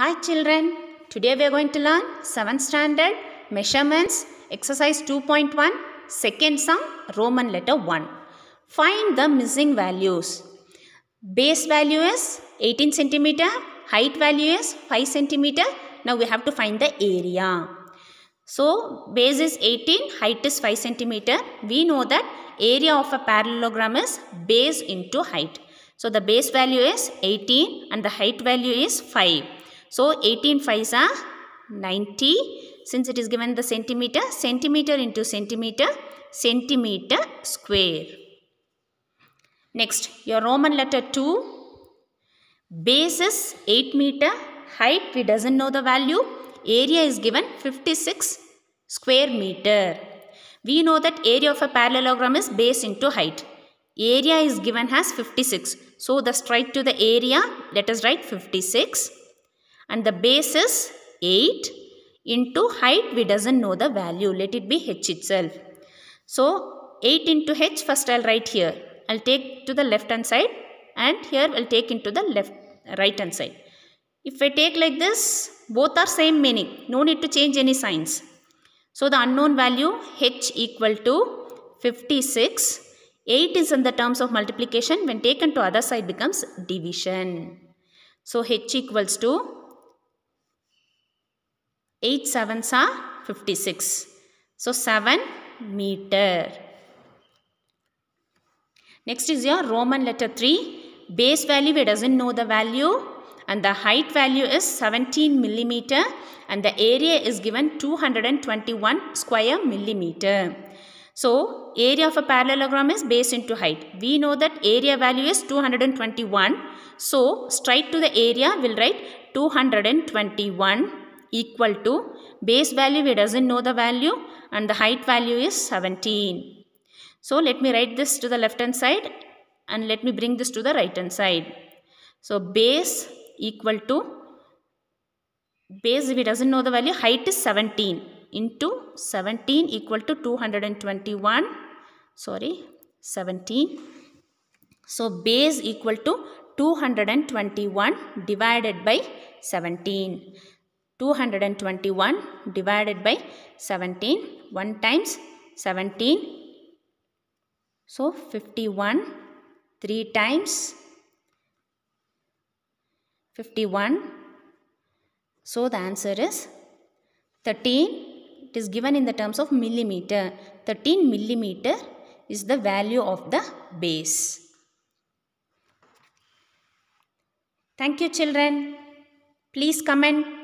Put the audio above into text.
Hi children, today we are going to learn 7th standard measurements exercise 2.1 second sum Roman letter 1. Find the missing values. Base value is 18 centimeter, height value is 5 centimeter. Now we have to find the area. So base is 18, height is 5 centimeter. We know that area of a parallelogram is base into height. So the base value is 18 and the height value is 5. So 18 fives are 90. Since it is given the centimeter, centimeter into centimeter, centimeter square. Next, your Roman letter 2. Base is 8 meter. Height, we doesn't know the value. Area is given 56 square meter. We know that area of a parallelogram is base into height. Area is given as 56. So, the straight to the area, let us write 56 and the base is 8 into height we doesn't know the value let it be h itself. So 8 into h first I'll write here. I'll take to the left hand side and here I'll take into the left right hand side. If I take like this both are same meaning no need to change any signs. So the unknown value h equal to 56 8 is in the terms of multiplication when taken to other side becomes division. So h equals to 8 sevens are 56. So 7 meter. Next is your Roman letter 3. Base value, we doesn't know the value. And the height value is 17 millimeter. And the area is given 221 square millimeter. So, area of a parallelogram is base into height. We know that area value is 221. So, straight to the area, we'll write 221 equal to base value we doesn't know the value and the height value is 17. So let me write this to the left hand side and let me bring this to the right hand side. So base equal to base we doesn't know the value height is 17 into 17 equal to 221 sorry 17 so base equal to 221 divided by 17. 221 divided by 17 1 times 17 so 51 3 times 51 so the answer is 13 it is given in the terms of millimeter 13 millimeter is the value of the base Thank you children. Please comment.